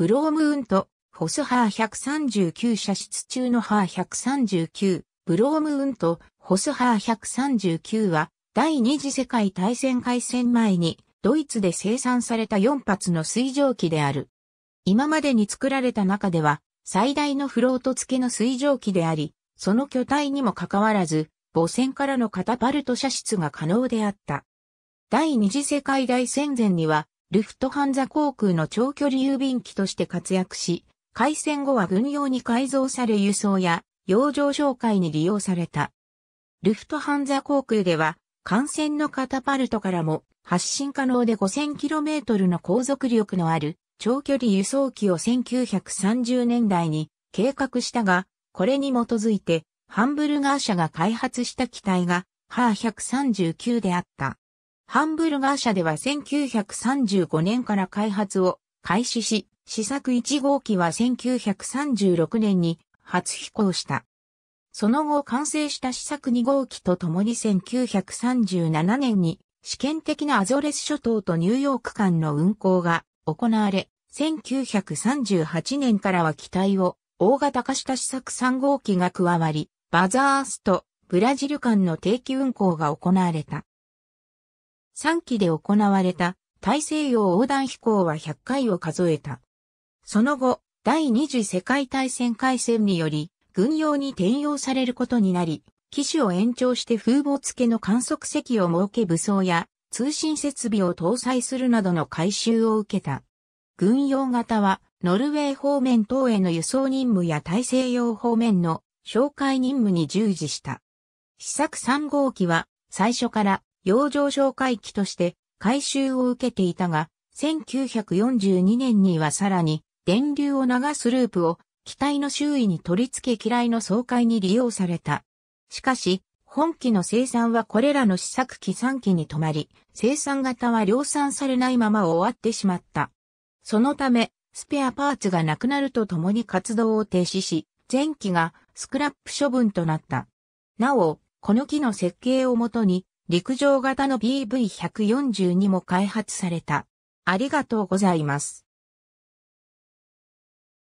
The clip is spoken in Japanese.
ブロームウント、ホスハー139射出中のハー139、ブロームウント、ホスハー139は、第二次世界大戦開戦前に、ドイツで生産された4発の水蒸気である。今までに作られた中では、最大のフロート付けの水蒸気であり、その巨体にもかかわらず、母船からのカタパルト射出が可能であった。第二次世界大戦前には、ルフトハンザ航空の長距離郵便機として活躍し、開戦後は軍用に改造され輸送や洋上紹介に利用された。ルフトハンザ航空では、艦船のカタパルトからも発進可能で 5000km の航続力のある長距離輸送機を1930年代に計画したが、これに基づいてハンブルガー社が開発した機体がハー139であった。ハンブルガー社では1935年から開発を開始し、試作1号機は1936年に初飛行した。その後完成した試作2号機と共に1937年に試験的なアゾレス諸島とニューヨーク間の運行が行われ、1938年からは機体を大型化した試作3号機が加わり、バザースとブラジル間の定期運行が行われた。3期で行われた大西洋横断飛行は100回を数えた。その後、第二次世界大戦開戦により、軍用に転用されることになり、機種を延長して風防付けの観測席を設け武装や通信設備を搭載するなどの改修を受けた。軍用型は、ノルウェー方面等への輸送任務や大西洋方面の紹介任務に従事した。試作3号機は、最初から洋上紹介機として改修を受けていたが、1942年にはさらに電流を流すループを機体の周囲に取り付け機雷の総会に利用された。しかし、本機の生産はこれらの試作機3機に止まり、生産型は量産されないまま終わってしまった。そのため、スペアパーツがなくなるとともに活動を停止し、前機がスクラップ処分となった。なお、この機の設計をもとに、陸上型の PV142 も開発された。ありがとうございます。